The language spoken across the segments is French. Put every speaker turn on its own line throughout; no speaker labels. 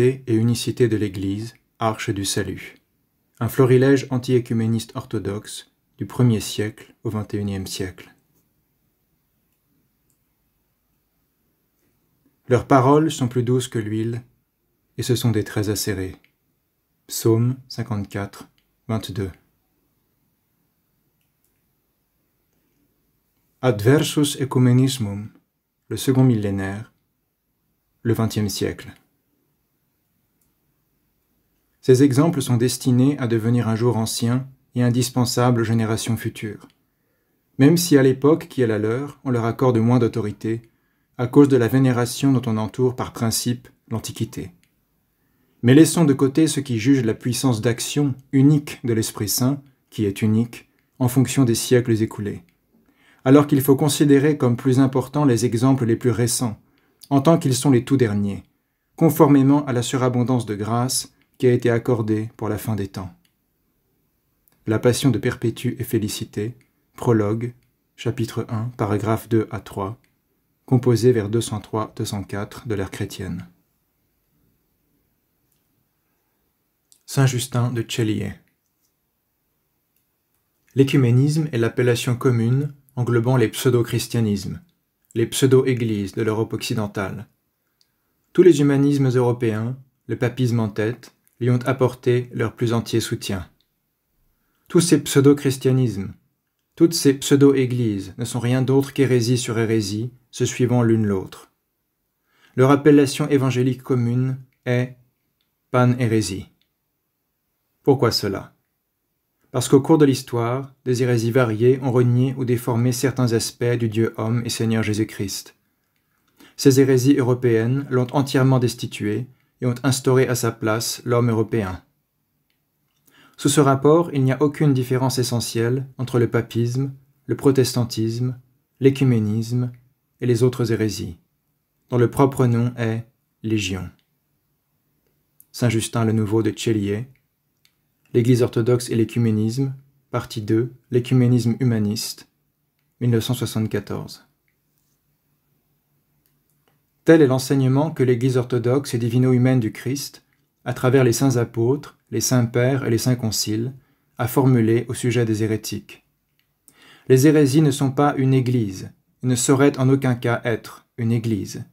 et unicité de l'Église, arche du salut. Un florilège anti-écuméniste orthodoxe du 1er siècle au 21e siècle. Leurs paroles sont plus douces que l'huile, et ce sont des traits acérés. Psaume 54, 22. Adversus Ecumenismum, le second millénaire, le XXe siècle. Ces exemples sont destinés à devenir un jour ancien et indispensables aux générations futures. Même si à l'époque qui est la leur, on leur accorde moins d'autorité, à cause de la vénération dont on entoure par principe l'Antiquité. Mais laissons de côté ceux qui jugent la puissance d'action unique de l'Esprit Saint, qui est unique, en fonction des siècles écoulés. Alors qu'il faut considérer comme plus importants les exemples les plus récents, en tant qu'ils sont les tout derniers, conformément à la surabondance de grâce a été accordé pour la fin des temps. La Passion de Perpétue et Félicité, prologue, chapitre 1, paragraphe 2 à 3, composé vers 203-204 de l'ère chrétienne. Saint Justin de Chelier L'écuménisme est l'appellation commune englobant les pseudo-christianismes, les pseudo-églises de l'Europe occidentale. Tous les humanismes européens, le papisme en tête, lui ont apporté leur plus entier soutien. Tous ces pseudo-christianismes, toutes ces pseudo-églises ne sont rien d'autre qu'hérésie sur hérésie, se suivant l'une l'autre. Leur appellation évangélique commune est pan-hérésie. Pourquoi cela Parce qu'au cours de l'histoire, des hérésies variées ont renié ou déformé certains aspects du Dieu homme et Seigneur Jésus-Christ. Ces hérésies européennes l'ont entièrement destitué et ont instauré à sa place l'homme européen. Sous ce rapport, il n'y a aucune différence essentielle entre le papisme, le protestantisme, l'écuménisme et les autres hérésies, dont le propre nom est Légion. Saint Justin le Nouveau de Tchellier L'Église orthodoxe et l'écuménisme, partie 2, l'écuménisme humaniste, 1974. Tel est l'enseignement que l'Église orthodoxe et divino-humaine du Christ, à travers les saints apôtres, les saints pères et les saints conciles, a formulé au sujet des hérétiques. Les hérésies ne sont pas une Église, et ne sauraient en aucun cas être une Église.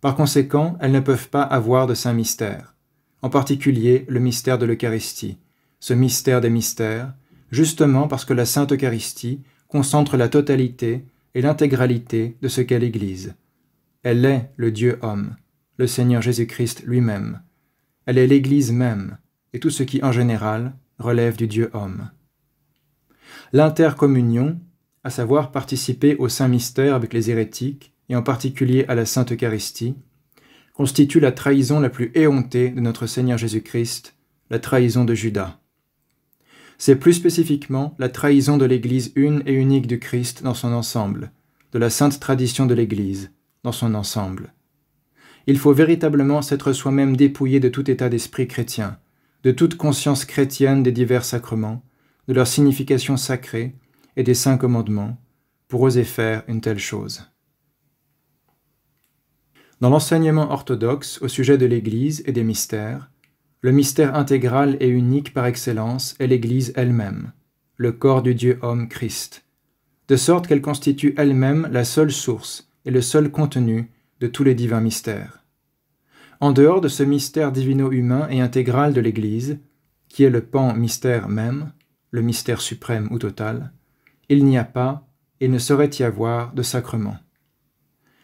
Par conséquent, elles ne peuvent pas avoir de saint mystère, en particulier le mystère de l'Eucharistie, ce mystère des mystères, justement parce que la Sainte Eucharistie concentre la totalité et l'intégralité de ce qu'est l'Église, elle est le Dieu homme, le Seigneur Jésus-Christ lui-même. Elle est l'Église même, et tout ce qui en général relève du Dieu homme. L'intercommunion, à savoir participer au Saint Mystère avec les hérétiques, et en particulier à la Sainte Eucharistie, constitue la trahison la plus éhontée de notre Seigneur Jésus-Christ, la trahison de Judas. C'est plus spécifiquement la trahison de l'Église une et unique du Christ dans son ensemble, de la sainte tradition de l'Église, dans son ensemble. Il faut véritablement s'être soi-même dépouillé de tout état d'esprit chrétien, de toute conscience chrétienne des divers sacrements, de leur signification sacrée et des saints commandements, pour oser faire une telle chose. Dans l'enseignement orthodoxe au sujet de l'Église et des mystères, le mystère intégral et unique par excellence est l'Église elle-même, le corps du Dieu-homme Christ, de sorte qu'elle constitue elle-même la seule source est le seul contenu de tous les divins mystères. En dehors de ce mystère divino-humain et intégral de l'Église, qui est le pan mystère même, le mystère suprême ou total, il n'y a pas et ne saurait y avoir de sacrement.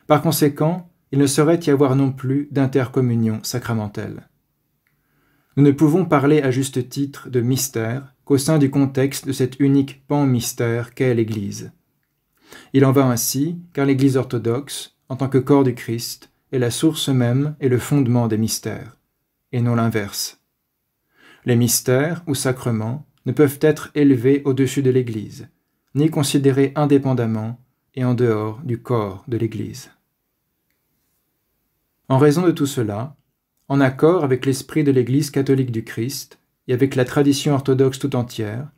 Par conséquent, il ne saurait y avoir non plus d'intercommunion sacramentelle. Nous ne pouvons parler à juste titre de mystère qu'au sein du contexte de cet unique pan mystère qu'est l'Église. Il en va ainsi, car l'Église orthodoxe, en tant que corps du Christ, est la source même et le fondement des mystères, et non l'inverse. Les mystères ou sacrements ne peuvent être élevés au-dessus de l'Église, ni considérés indépendamment et en dehors du corps de l'Église. En raison de tout cela, en accord avec l'esprit de l'Église catholique du Christ et avec la tradition orthodoxe tout entière,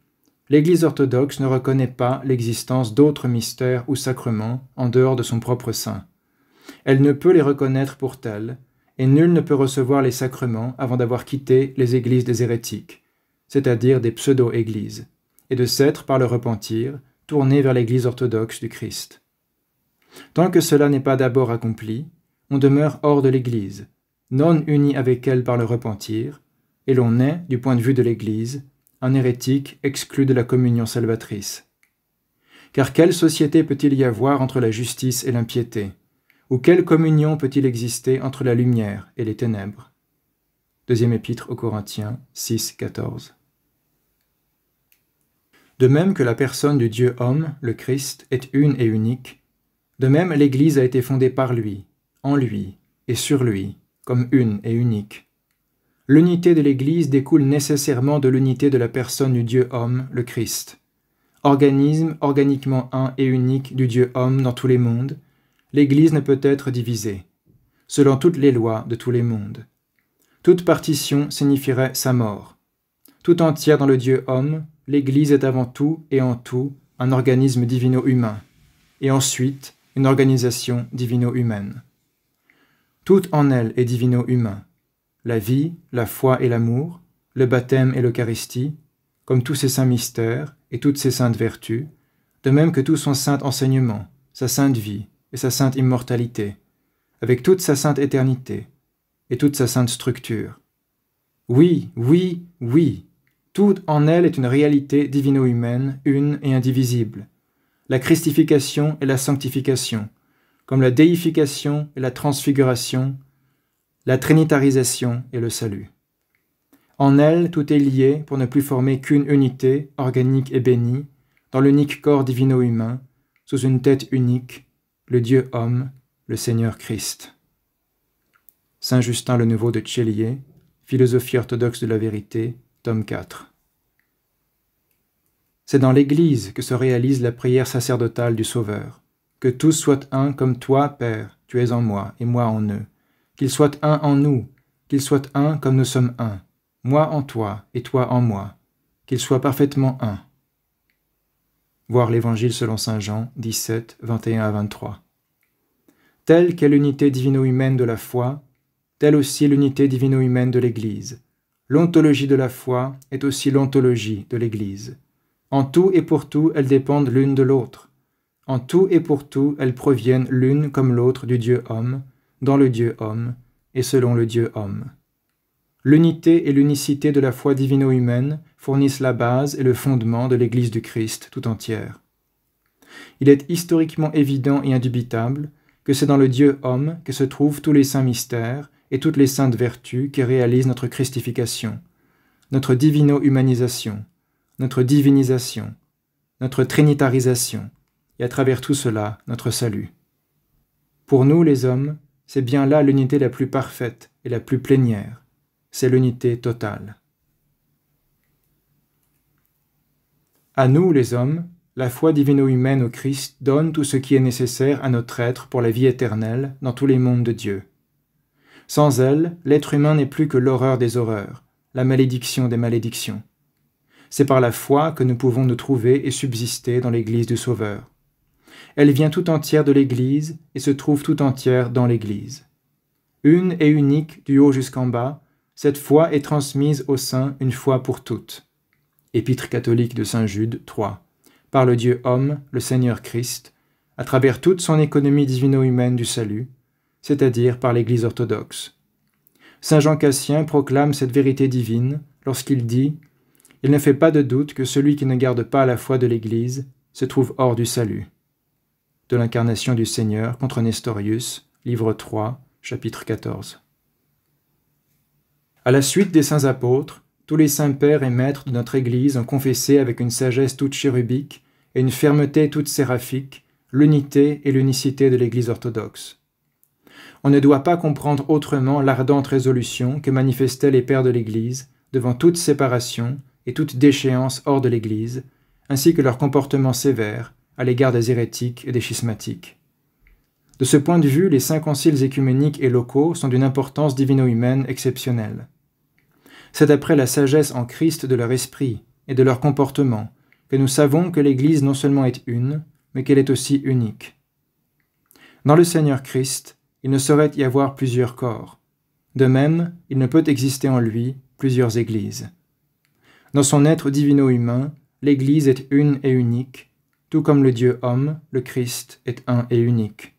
l'Église orthodoxe ne reconnaît pas l'existence d'autres mystères ou sacrements en dehors de son propre sein. Elle ne peut les reconnaître pour tels, et nul ne peut recevoir les sacrements avant d'avoir quitté les églises des hérétiques, c'est-à-dire des pseudo-églises, et de s'être, par le repentir, tourné vers l'Église orthodoxe du Christ. Tant que cela n'est pas d'abord accompli, on demeure hors de l'Église, non uni avec elle par le repentir, et l'on est, du point de vue de l'Église, un hérétique exclu de la communion salvatrice. Car quelle société peut-il y avoir entre la justice et l'impiété Ou quelle communion peut-il exister entre la lumière et les ténèbres Deuxième épître aux Corinthiens 6, 14. De même que la personne du Dieu homme, le Christ, est une et unique, de même l'Église a été fondée par lui, en lui et sur lui, comme une et unique, l'unité de l'Église découle nécessairement de l'unité de la personne du Dieu-homme, le Christ. Organisme organiquement un et unique du Dieu-homme dans tous les mondes, l'Église ne peut être divisée, selon toutes les lois de tous les mondes. Toute partition signifierait sa mort. Tout entière dans le Dieu-homme, l'Église est avant tout et en tout un organisme divino-humain, et ensuite une organisation divino-humaine. Tout en elle est divino-humain la vie, la foi et l'amour, le baptême et l'Eucharistie, comme tous ses saints mystères et toutes ses saintes vertus, de même que tout son saint enseignement, sa sainte vie et sa sainte immortalité, avec toute sa sainte éternité et toute sa sainte structure. Oui, oui, oui, tout en elle est une réalité divino-humaine, une et indivisible. La christification et la sanctification, comme la déification et la transfiguration la trinitarisation et le salut. En elle, tout est lié pour ne plus former qu'une unité, organique et bénie, dans l'unique corps divino-humain, sous une tête unique, le Dieu-homme, le Seigneur Christ. Saint Justin le Nouveau de Tchélier, Philosophie orthodoxe de la vérité, tome 4. C'est dans l'Église que se réalise la prière sacerdotale du Sauveur. Que tous soient un comme toi, Père, tu es en moi et moi en eux qu'il soit un en nous, qu'il soit un comme nous sommes un, moi en toi et toi en moi, qu'il soit parfaitement un. Voir l'Évangile selon Saint Jean 17, 21 à 23. Telle qu'est l'unité divino-humaine de la foi, telle aussi l'unité divino-humaine de l'Église. L'ontologie de la foi est aussi l'ontologie de l'Église. En tout et pour tout, elles dépendent l'une de l'autre. En tout et pour tout, elles proviennent l'une comme l'autre du Dieu homme, dans le Dieu homme et selon le Dieu homme. L'unité et l'unicité de la foi divino-humaine fournissent la base et le fondement de l'Église du Christ tout entière. Il est historiquement évident et indubitable que c'est dans le Dieu homme que se trouvent tous les saints mystères et toutes les saintes vertus qui réalisent notre christification, notre divino-humanisation, notre divinisation, notre trinitarisation, et à travers tout cela notre salut. Pour nous les hommes, c'est bien là l'unité la plus parfaite et la plus plénière. C'est l'unité totale. À nous, les hommes, la foi divino-humaine au Christ donne tout ce qui est nécessaire à notre être pour la vie éternelle dans tous les mondes de Dieu. Sans elle, l'être humain n'est plus que l'horreur des horreurs, la malédiction des malédictions. C'est par la foi que nous pouvons nous trouver et subsister dans l'Église du Sauveur. Elle vient tout entière de l'Église et se trouve tout entière dans l'Église. Une et unique du haut jusqu'en bas, cette foi est transmise au saints une fois pour toutes. Épître catholique de Saint Jude 3. Par le Dieu homme, le Seigneur Christ, à travers toute son économie divino-humaine du salut, c'est-à-dire par l'Église orthodoxe. Saint Jean Cassien proclame cette vérité divine lorsqu'il dit Il ne fait pas de doute que celui qui ne garde pas la foi de l'Église se trouve hors du salut de l'incarnation du Seigneur contre Nestorius, livre 3, chapitre 14. À la suite des saints apôtres, tous les saints pères et maîtres de notre Église ont confessé avec une sagesse toute chérubique et une fermeté toute séraphique l'unité et l'unicité de l'Église orthodoxe. On ne doit pas comprendre autrement l'ardente résolution que manifestaient les pères de l'Église devant toute séparation et toute déchéance hors de l'Église, ainsi que leur comportement sévère, à l'égard des hérétiques et des schismatiques. De ce point de vue, les cinq conciles écuméniques et locaux sont d'une importance divino-humaine exceptionnelle. C'est d'après la sagesse en Christ de leur esprit et de leur comportement que nous savons que l'Église non seulement est une, mais qu'elle est aussi unique. Dans le Seigneur Christ, il ne saurait y avoir plusieurs corps. De même, il ne peut exister en lui plusieurs Églises. Dans son être divino-humain, l'Église est une et unique, tout comme le Dieu homme, le Christ est un et unique.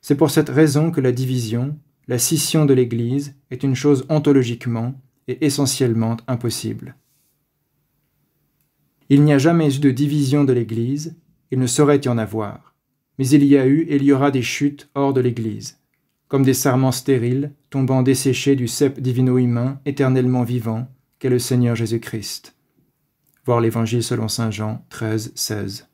C'est pour cette raison que la division, la scission de l'Église est une chose ontologiquement et essentiellement impossible. Il n'y a jamais eu de division de l'Église, il ne saurait y en avoir, mais il y a eu et il y aura des chutes hors de l'Église, comme des sarments stériles tombant desséchés du cep divino-humain éternellement vivant qu'est le Seigneur Jésus-Christ. Voir l'Évangile selon Saint Jean 13, 16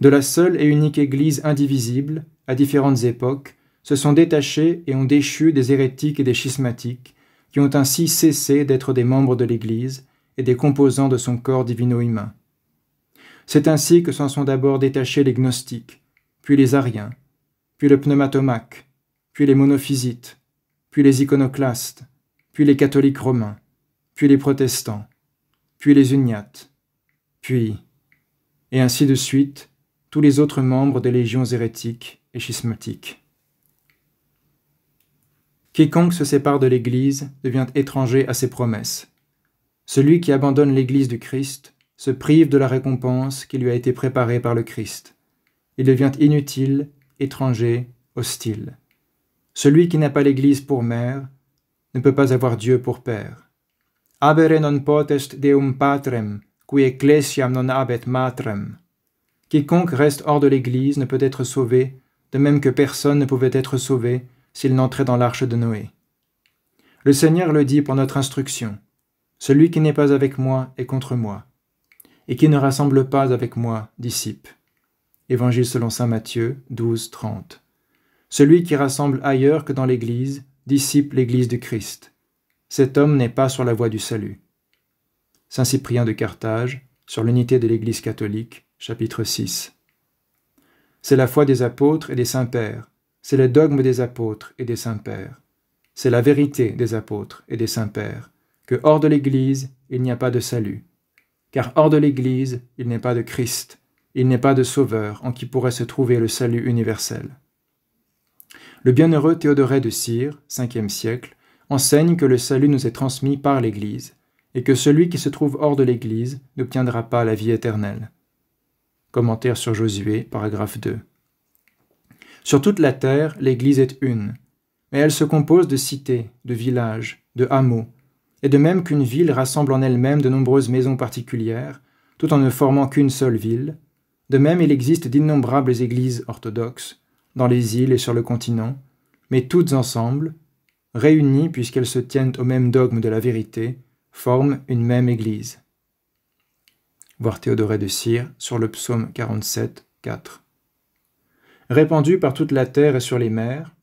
de la seule et unique Église indivisible, à différentes époques, se sont détachés et ont déchu des hérétiques et des schismatiques, qui ont ainsi cessé d'être des membres de l'Église et des composants de son corps divino-humain. C'est ainsi que s'en sont d'abord détachés les gnostiques, puis les ariens, puis le pneumatomaque, puis les monophysites, puis les iconoclastes, puis les catholiques romains, puis les protestants, puis les uniates, puis, et ainsi de suite, tous les autres membres des légions hérétiques et schismatiques. Quiconque se sépare de l'Église devient étranger à ses promesses. Celui qui abandonne l'Église du Christ se prive de la récompense qui lui a été préparée par le Christ. Il devient inutile, étranger, hostile. Celui qui n'a pas l'Église pour mère ne peut pas avoir Dieu pour père. Abere non potest deum patrem, qui ecclesiam non abet matrem. Quiconque reste hors de l'Église ne peut être sauvé, de même que personne ne pouvait être sauvé s'il n'entrait dans l'arche de Noé. Le Seigneur le dit pour notre instruction. Celui qui n'est pas avec moi est contre moi, et qui ne rassemble pas avec moi dissipe. Évangile selon saint Matthieu 12, 30. Celui qui rassemble ailleurs que dans l'Église dissipe l'Église du Christ. Cet homme n'est pas sur la voie du salut. Saint Cyprien de Carthage, sur l'unité de l'Église catholique, Chapitre 6 C'est la foi des apôtres et des saints-pères. C'est le dogme des apôtres et des saints-pères. C'est la vérité des apôtres et des saints-pères, que hors de l'Église, il n'y a pas de salut. Car hors de l'Église, il n'est pas de Christ, il n'est pas de Sauveur en qui pourrait se trouver le salut universel. Le bienheureux Théodoret de Cyr, 5e siècle, enseigne que le salut nous est transmis par l'Église, et que celui qui se trouve hors de l'Église n'obtiendra pas la vie éternelle. Commentaire sur Josué, paragraphe 2. Sur toute la terre, l'Église est une, mais elle se compose de cités, de villages, de hameaux, et de même qu'une ville rassemble en elle-même de nombreuses maisons particulières, tout en ne formant qu'une seule ville, de même il existe d'innombrables églises orthodoxes, dans les îles et sur le continent, mais toutes ensemble, réunies puisqu'elles se tiennent au même dogme de la vérité, forment une même Église voir Théodoret de Cire sur le psaume 47, 4. Répandu par toute la terre et sur les mers,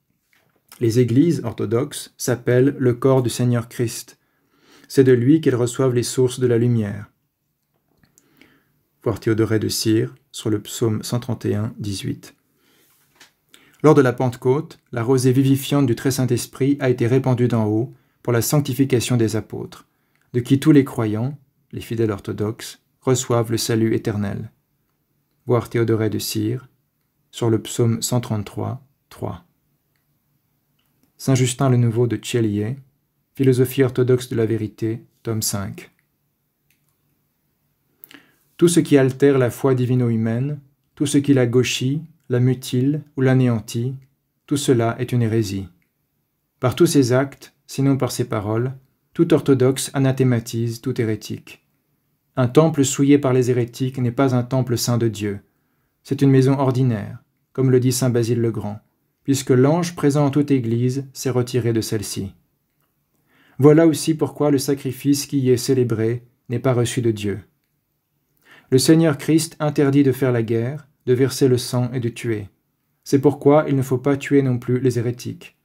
les églises orthodoxes s'appellent le corps du Seigneur Christ. C'est de lui qu'elles reçoivent les sources de la lumière. Voir Théodoret de Cire sur le psaume 131, 18. Lors de la Pentecôte, la rosée vivifiante du Très-Saint-Esprit a été répandue d'en haut pour la sanctification des apôtres, de qui tous les croyants, les fidèles orthodoxes, reçoivent le salut éternel. Voir Théodoret de Cire sur le psaume 133, 3. Saint Justin le Nouveau de Tchellier, Philosophie orthodoxe de la vérité, tome 5. Tout ce qui altère la foi divino-humaine, tout ce qui la gauchit, la mutile ou l'anéantit, tout cela est une hérésie. Par tous ses actes, sinon par ses paroles, tout orthodoxe anathématise tout hérétique. Un temple souillé par les hérétiques n'est pas un temple saint de Dieu. C'est une maison ordinaire, comme le dit saint Basile le Grand, puisque l'ange présent en toute Église s'est retiré de celle-ci. Voilà aussi pourquoi le sacrifice qui y est célébré n'est pas reçu de Dieu. Le Seigneur Christ interdit de faire la guerre, de verser le sang et de tuer. C'est pourquoi il ne faut pas tuer non plus les hérétiques.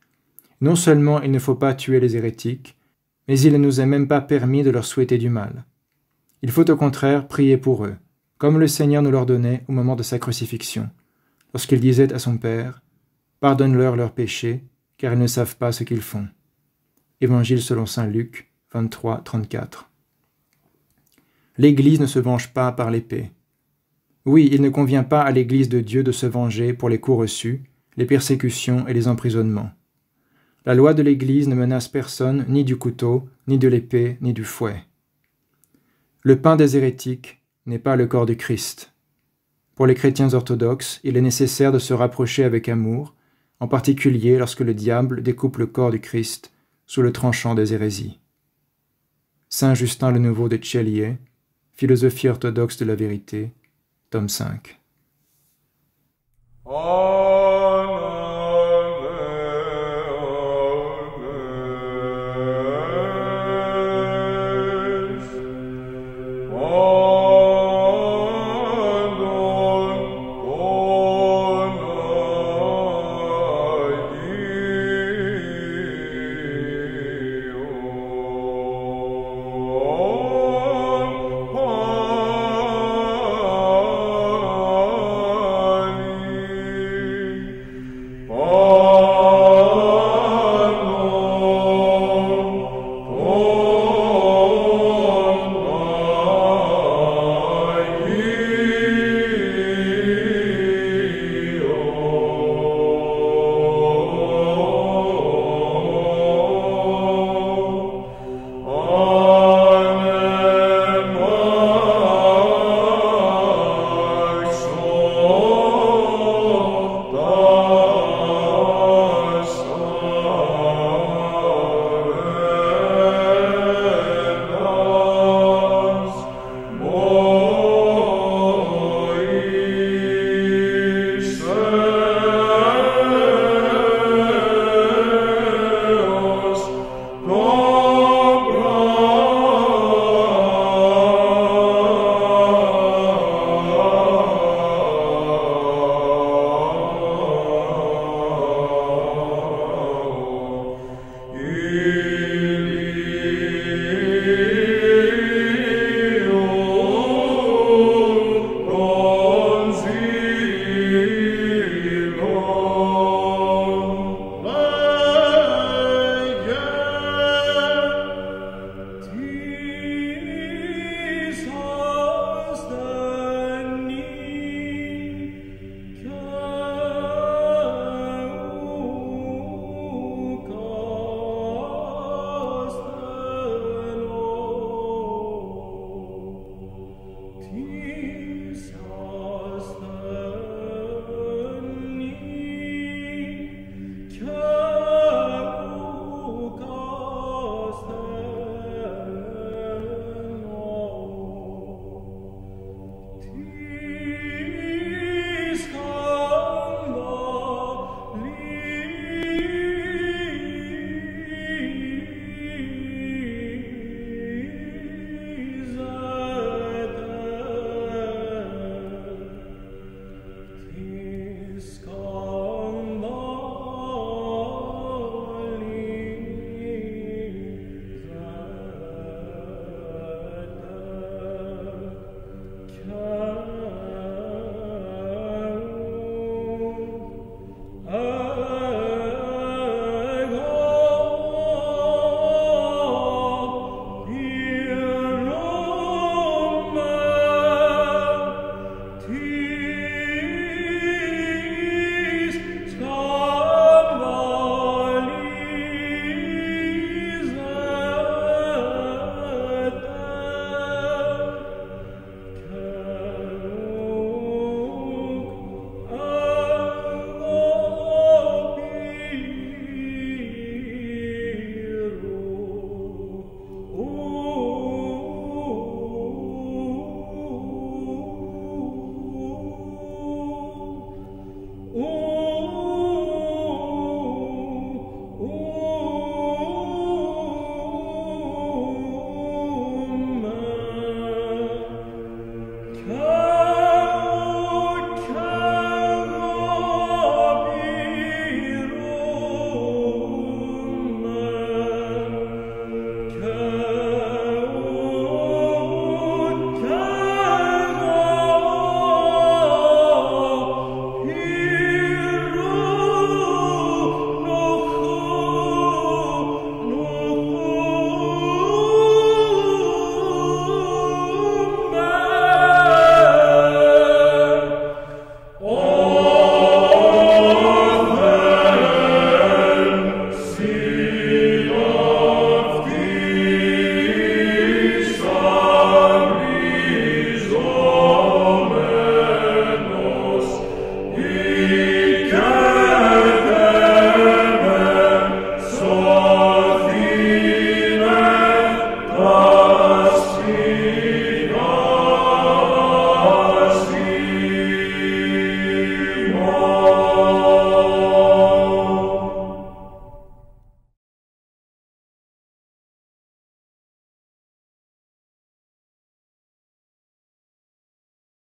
Non seulement il ne faut pas tuer les hérétiques, mais il ne nous est même pas permis de leur souhaiter du mal. Il faut au contraire prier pour eux, comme le Seigneur nous l'ordonnait au moment de sa crucifixion, lorsqu'il disait à son Père Pardonne-leur leurs péchés, car ils ne savent pas ce qu'ils font. Évangile selon saint Luc 23, 34. L'Église ne se venge pas par l'épée. Oui, il ne convient pas à l'Église de Dieu de se venger pour les coups reçus, les persécutions et les emprisonnements. La loi de l'Église ne menace personne ni du couteau, ni de l'épée, ni du fouet. Le pain des hérétiques n'est pas le corps du Christ. Pour les chrétiens orthodoxes, il est nécessaire de se rapprocher avec amour, en particulier lorsque le diable découpe le corps du Christ sous le tranchant des hérésies. Saint Justin le Nouveau de Tchelier, Philosophie orthodoxe de la vérité, tome 5.
Uh...